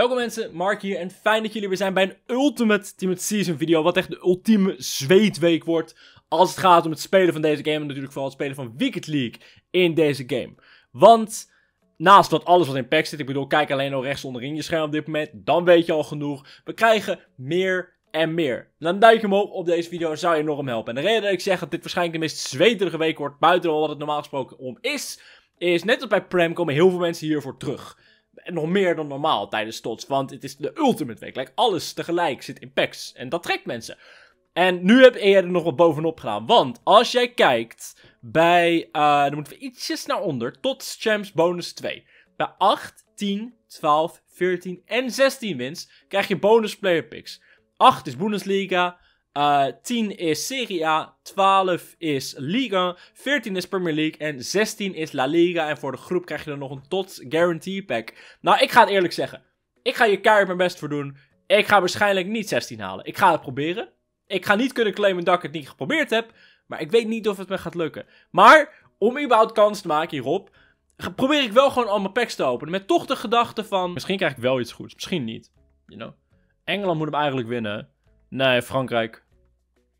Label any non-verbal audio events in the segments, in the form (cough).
Welkom mensen, Mark hier en fijn dat jullie weer zijn bij een Ultimate Team Season video. Wat echt de ultieme zweetweek wordt als het gaat om het spelen van deze game. En natuurlijk vooral het spelen van Wicked League in deze game. Want naast wat alles wat in pack zit, ik bedoel kijk alleen al rechts onderin je scherm op dit moment. Dan weet je al genoeg. We krijgen meer en meer. Nou, dan duik je omhoog op deze video, zou je enorm helpen. En de reden dat ik zeg dat dit waarschijnlijk de meest zweterige week wordt, buiten wat het normaal gesproken om is... Is net als bij Prem komen heel veel mensen hiervoor terug. En nog meer dan normaal tijdens tots. Want het is de Ultimate Week. Like, alles tegelijk zit in packs. En dat trekt mensen. En nu heb ik e er nog wat bovenop gedaan. Want als jij kijkt bij. Uh, dan moeten we ietsjes naar onder. Tots Champs Bonus 2. Bij 8, 10, 12, 14 en 16 wins krijg je bonus player picks. 8 is Bundesliga. 10 eh, is Serie A, 12 is Liga, 14 is Premier League en 16 is La Liga. En voor de groep krijg je dan nog een tot guarantee pack. Nou, ik ga het eerlijk zeggen. Ik ga je keihard mijn best voor doen. Ik ga waarschijnlijk niet 16 halen. Ik ga het proberen. Ik ga niet kunnen claimen dat ik het niet geprobeerd heb. Maar ik weet niet of het me gaat lukken. Maar om überhaupt kans te maken hierop, probeer ik wel gewoon al mijn packs te openen. Met toch de gedachte van, misschien krijg ik wel iets goeds, misschien niet. You know? Engeland moet hem eigenlijk winnen. Nee, Frankrijk.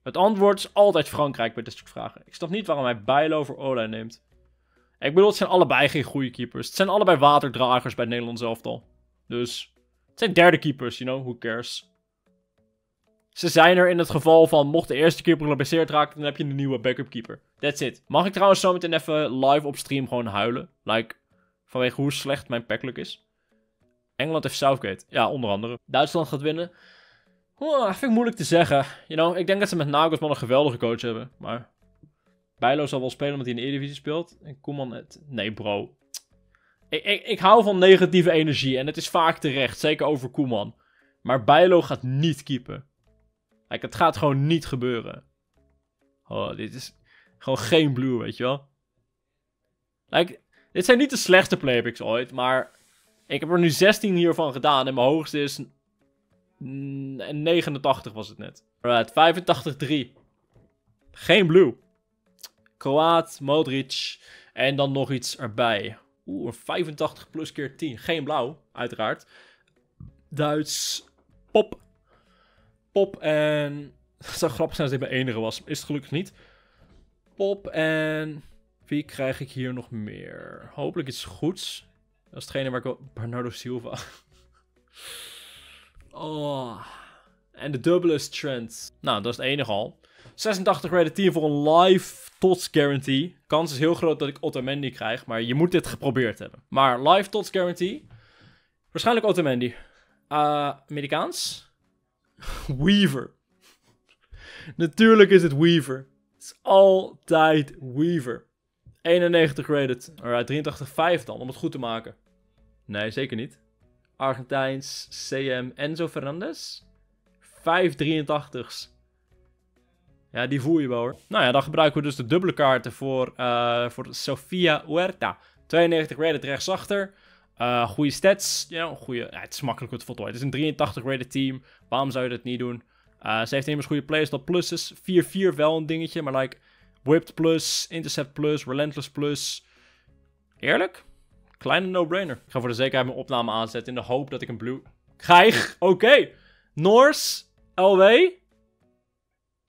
Het antwoord is altijd Frankrijk bij dit soort vragen. Ik snap niet waarom hij Bijlo voor Ola neemt. Ik bedoel, het zijn allebei geen goede keepers. Het zijn allebei waterdragers bij het Nederlands elftal. Dus, het zijn derde keepers, you know, who cares. Ze zijn er in het geval van, mocht de eerste keeper geblesseerd raken, dan heb je een nieuwe backup keeper. That's it. Mag ik trouwens zo meteen even live op stream gewoon huilen? Like, vanwege hoe slecht mijn packluck is. Engeland heeft Southgate. Ja, onder andere. Duitsland gaat winnen. Oh, vind ik moeilijk te zeggen. You know, ik denk dat ze met Nagelsman een geweldige coach hebben. Maar Bijlo zal wel spelen omdat hij in de Eredivisie speelt. En Koeman het... Nee, bro. Ik, ik, ik hou van negatieve energie. En het is vaak terecht. Zeker over Koeman. Maar Bijlo gaat niet keepen. Kijk, het gaat gewoon niet gebeuren. Oh, dit is gewoon geen blue, weet je wel. Like, dit zijn niet de slechtste playbacks ooit. Maar ik heb er nu 16 hiervan gedaan. En mijn hoogste is 89 was het net. Alright, 85-3. Geen blue. Kroaat, Modric. En dan nog iets erbij. Oeh, 85 plus keer 10. Geen blauw, uiteraard. Duits. Pop. Pop en... (laughs) Het zou grappig zijn als dit mijn enige was. Is het gelukkig niet. Pop en... Wie krijg ik hier nog meer? Hopelijk iets goeds. Dat is hetgene waar ik wel... Bernardo Silva. (laughs) Oh. En de dubbele trends. Nou, dat is het enige al. 86 rated 10 voor een live tots guarantee. Kans is heel groot dat ik Otamendi krijg, maar je moet dit geprobeerd hebben. Maar live tots guarantee. Waarschijnlijk Otamendi. Uh, Amerikaans? (laughs) Weaver. Natuurlijk is het Weaver. Het is altijd Weaver. 91 rated. Alright, 83,5 dan, om het goed te maken. Nee, zeker niet. Argentijns CM Enzo Fernandez. 583's. Ja, die voel je wel hoor. Nou ja, dan gebruiken we dus de dubbele kaarten voor, eh, voor Sofia Huerta. 92 rated rechtsachter. Eh, goede stats. You goede, het is makkelijk het voltooien. Het is een 83 rated team. Waarom zou je dat niet doen? Eh, ze heeft immers goede playstyle pluses. 4-4 wel een dingetje, maar like... Whipped plus, Intercept plus, Relentless plus. Eerlijk? Kleine no-brainer. Ik ga voor de zekerheid mijn opname aanzetten in de hoop dat ik een blue... Krijg! Oké. Norse, Noors, LW,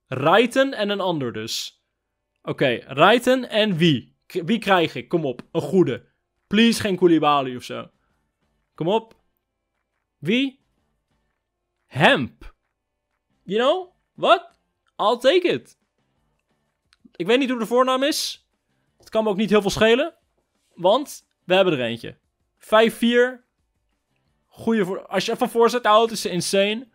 Rijten en een ander dus. Oké, okay, Rijten en wie? wie krijg ik? Kom op, een goede. Please geen Koulibaly of zo. Kom op. Wie? Hemp. You know? What? I'll take it. Ik weet niet hoe de voornaam is. Het kan me ook niet heel veel schelen. Want we hebben er eentje. 5-4. Goeie voor. Als je van voorzet houdt, is ze insane.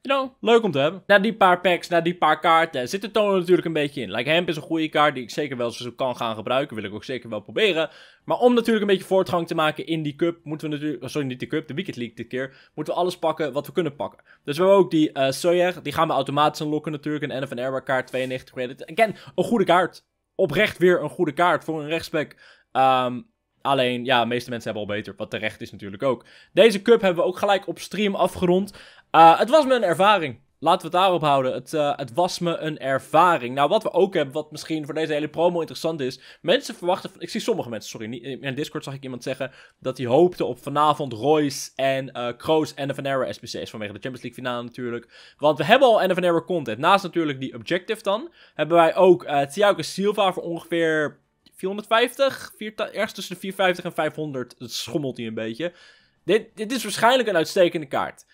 You know, leuk om te hebben. Na die paar packs, na die paar kaarten zit de toon natuurlijk een beetje in. Like Hemp is een goede kaart die ik zeker wel zo kan gaan gebruiken. Wil ik ook zeker wel proberen. Maar om natuurlijk een beetje voortgang te maken in die cup, moeten we natuurlijk. Oh, sorry, niet die cup, de Weekend League dit keer. Moeten we alles pakken wat we kunnen pakken. Dus we hebben ook die uh, eh, Soyer, Die gaan we automatisch unlocken natuurlijk. Een NFN Airbar kaart, 92 credit. Again, een goede kaart. Oprecht weer een goede kaart voor een rechtsback. Um, Alleen, ja, de meeste mensen hebben al beter. Wat terecht is natuurlijk ook. Deze cup hebben we ook gelijk op stream afgerond. Eh, het was me een ervaring. Laten we het daarop houden. Het, eh, het, was me een ervaring. Nou, wat we ook hebben, wat misschien voor deze hele promo interessant is. Mensen verwachten. ik zie sommige mensen, sorry. in Discord zag ik iemand zeggen. dat hij hoopte op vanavond Royce en uh, Kroos en de Vanera SPC's. Vanwege de Champions League finale natuurlijk. Want we hebben al Vanera content. Naast natuurlijk die objective dan. hebben wij ook uh, Thiago Silva voor ongeveer 450? ergens tussen de 450 en 500. schommelt hij een beetje. Dit, dit is waarschijnlijk een uitstekende kaart.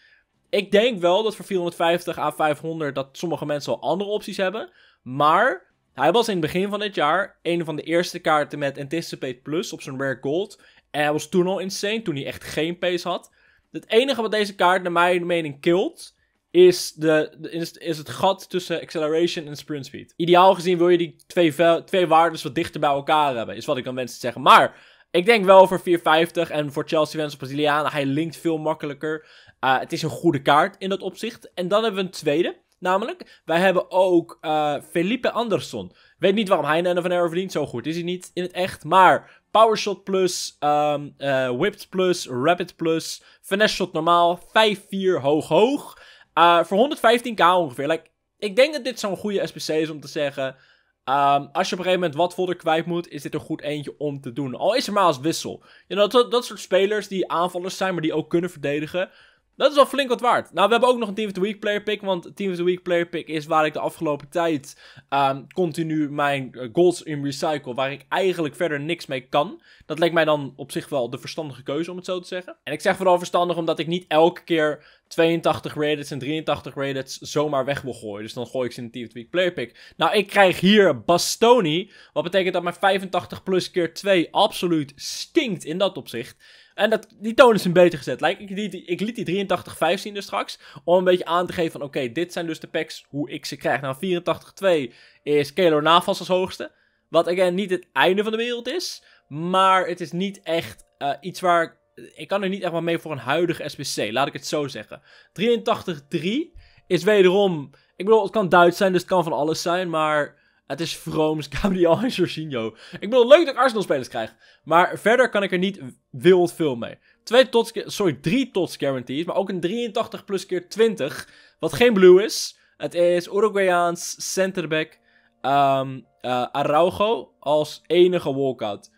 Ik denk wel dat voor 450 à 500 dat sommige mensen al andere opties hebben. Maar hij was in het begin van dit jaar een van de eerste kaarten met Anticipate Plus op zijn Rare Gold. En hij was toen al insane, toen hij echt geen pace had. Het enige wat deze kaart naar mijn mening kilt, is, de, is, is, het gat tussen acceleration en sprint speed. Ideaal gezien wil je die twee, twee waarden wat dichter bij elkaar hebben, is wat ik dan wens te zeggen. Maar ik denk wel voor 450 en voor Chelsea wens op Braziliaan, hij linkt veel makkelijker. Eh, het is een goede kaart in dat opzicht. En dan hebben we een tweede. Namelijk, wij hebben ook eh, Felipe Anderson. Weet niet waarom hij een van Arrow verdient. Zo goed is hij niet in het echt. Maar Powershot Plus, um, ehm, eh, Whipped Plus, Rapid Plus, Finesse Shot normaal, 5-4 hoog-hoog. Eh, voor 115k ongeveer. Like, ik denk dat dit zo'n goede SPC is om te zeggen. Ehm, als je op een gegeven moment wat volder kwijt moet, is dit een goed eentje om te doen. Al is er maar als wissel. dat soort spelers die aanvallers zijn, maar die ook kunnen verdedigen. Dat is wel flink wat waard. Nou, we hebben ook nog een Team of the Week player pick. Want Team of the Week player pick is waar ik de afgelopen tijd ehm, continu mijn eh, goals in recycle. Waar ik eigenlijk verder niks mee kan. Dat lijkt mij dan op zich wel de verstandige keuze, om het zo te zeggen. En ik zeg vooral verstandig omdat ik niet elke keer 82 rated en 83 rated zomaar weg wil gooien. Dus dan gooi ik ze in Team of the Week player pick. Nou, ik krijg hier Bastoni. Wat betekent dat mijn 85 plus keer 2 absoluut stinkt in dat opzicht. En dat, die toon is een beetje gezet. ik, die, ik liet die 83 5 zien straks. Om een beetje aan te geven van oké, dit zijn dus de packs hoe ik ze krijg. Nou, 84 is Kelo Navas als hoogste. Wat again niet het einde van de wereld is. Maar het is niet echt eh, iets waar. Ik kan er niet echt maar mee voor een huidige SBC. Laat ik het zo zeggen. 83-3 is wederom. Ik bedoel, het kan Duits zijn, dus het kan van alles zijn. Maar het is Vrooms, Gabriel (laughs) en Jorginho. Ik bedoel, leuk dat ik Arsenal-spelers krijg. Maar verder kan ik er niet wild veel mee. Twee tots, sorry, drie tots guarantees. Maar ook een 83 plus keer 20. Wat geen blue is. Het is Uruguayaans centerback um, Araujo als enige walkout.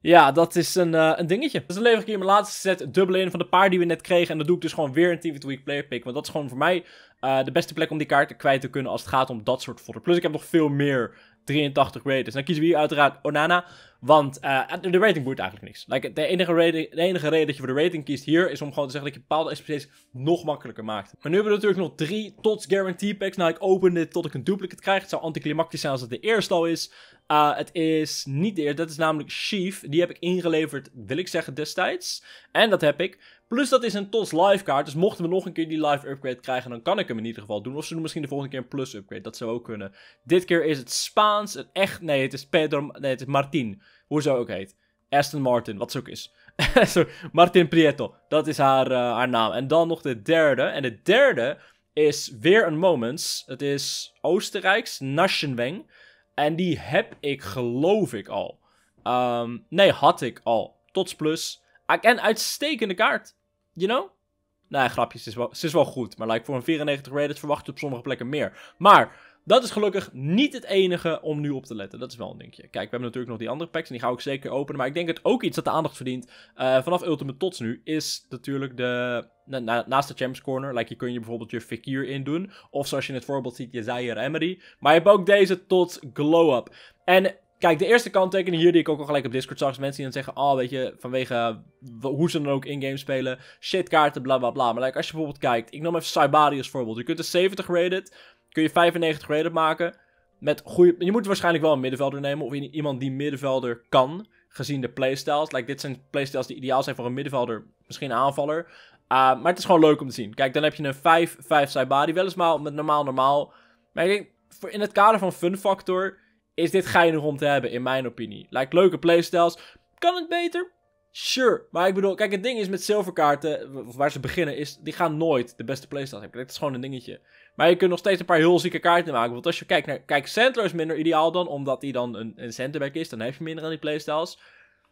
Ja, dat is een, eh, een dingetje. Dus dan lever ik hier mijn laatste set dubbel in van de paar die we net kregen. En dan doe ik dus gewoon weer een Team of the Week player pick. Want dat is gewoon voor mij eh, de beste plek om die kaarten kwijt te kunnen als het gaat om dat soort fodder. Plus ik heb nog veel meer 83 ratings. Dan kiezen we hier uiteraard Onana. Want eh, de rating boeit eigenlijk niks. de, enige enige reden dat je voor de rating kiest hier is om gewoon te zeggen dat je bepaalde SPC's nog makkelijker maakt. Maar nu hebben we natuurlijk nog drie tots guarantee packs. Nou, ik open dit tot ik een duplicate krijg. Het zou anticlimactisch zijn als het de eerste al is. Eh, het is niet de eerste, dat is namelijk Sheaf. Die heb ik ingeleverd, wil ik zeggen, destijds. En dat heb ik. Plus dat is een TOTS live kaart, dus mochten we nog een keer die live upgrade krijgen, dan kan ik hem in ieder geval doen. Of ze doen misschien de volgende keer een plus upgrade, dat zou ook kunnen. Dit keer is het Spaans, Het echt, nee het is Pedro, nee het is Martin, hoe ze ook heet. Aston Martin, wat ze ook is. (laughs) Martin Prieto, dat is haar, eh, haar naam. En dan nog de derde, en de derde is weer een Moments. Het is Oostenrijks, Naschenweng. En die heb ik geloof ik al. Ehm, nee, had ik al. Tots plus. Ah, en uitstekende kaart. You know? Nee, nou grapjes. Ze is wel, is wel goed. Maar like, voor een 94 rated verwacht je op sommige plekken meer. Maar dat is gelukkig niet het enige om nu op te letten. Dat is wel een dingetje. Kijk, we hebben natuurlijk nog die andere packs. En die ga ik zeker openen. Maar ik denk het ook iets dat de aandacht verdient. Eh, vanaf Ultimate Tots nu. Is natuurlijk de. Na, na, naast de Champs Corner. Like, je kun je bijvoorbeeld je Fakir in doen. Of zoals je in het voorbeeld ziet, je Zaire Emery. Maar je hebt ook deze Tots Glow Up. En Kijk, de eerste kanttekening hier die ik ook al gelijk op Discord zag, mensen die dan zeggen, oh weet je, vanwege hoe ze dan ook in-game spelen, shitkaarten, bla bla bla. Maar like, als je bijvoorbeeld kijkt, ik noem even Saibari als voorbeeld. Je kunt een 70 rated, kun je 95 rated maken. Met goede, je moet waarschijnlijk wel een middenvelder nemen, of iemand die middenvelder kan, gezien de playstyles. Like, dit zijn playstyles die ideaal zijn voor een middenvelder, misschien een aanvaller. Eh, maar het is gewoon leuk om te zien. Kijk, dan heb je een 5-5 Saibari, weliswaar met normaal normaal. Maar ik denk, in het kader van fun factor is dit geinig om te hebben, in mijn opinie. Lijkt leuke playstyles. Kan het beter? Sure. Maar ik bedoel, kijk, het ding is met zilverkaarten, waar ze beginnen, is die gaan nooit de beste playstyles hebben. Dat is gewoon een dingetje. Maar je kunt nog steeds een paar heel zieke kaarten maken. Want als je kijkt naar, kijk, Sandler is minder ideaal dan, omdat hij dan een, een centerback is. Dan heb je minder aan die playstyles.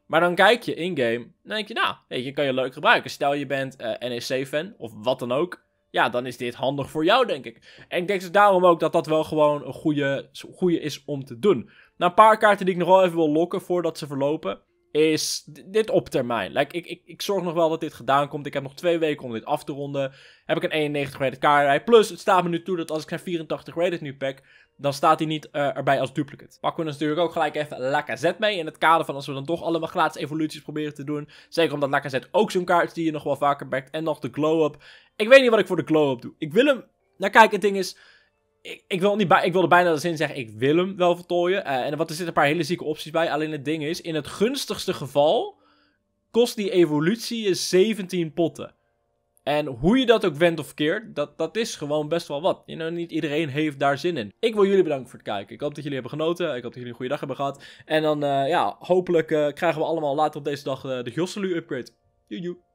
Maar dan kijk je in-game, dan denk je, nou, weet je, kan je leuk gebruiken. Stel je bent eh, NEC-fan, of wat dan ook ja, dan is dit handig voor jou, denk ik. En ik denk dus daarom ook dat dat wel gewoon een goede, goede is om te doen. Nou, een paar kaarten die ik nog wel even wil lokken voordat ze verlopen is dit op termijn. ik, ik, ik zorg nog wel dat dit gedaan komt. Ik heb nog twee weken om dit af te ronden. Heb ik een 91 rated kaartrij. Plus, het staat me nu toe dat als ik zijn 84 rated nu pack, dan staat hij niet eh, erbij als duplicate. Pakken we dus natuurlijk ook gelijk even Lacazette mee. In het kader van als we dan toch allemaal gratis evoluties proberen te doen. Zeker omdat Lacazette ook zo'n kaart is die je nog wel vaker packt. En nog de glow-up. Ik weet niet wat ik voor de glow-up doe. Ik wil hem... Nou kijk, het ding is ik, ik, wil niet bij, ik wilde bijna de zin zeggen, ik wil hem wel voltooien. Eh, en wat, er zitten een paar hele zieke opties bij. Alleen het ding is, in het gunstigste geval kost die evolutie je 17 potten. En hoe je dat ook wendt of keert, dat, dat is gewoon best wel wat. You know, niet iedereen heeft daar zin in. Ik wil jullie bedanken voor het kijken. Ik hoop dat jullie hebben genoten. Ik hoop dat jullie een goede dag hebben gehad. En dan, eh, ja, hopelijk eh, krijgen we allemaal later op deze dag de Josselu-upgrade. Joejoe.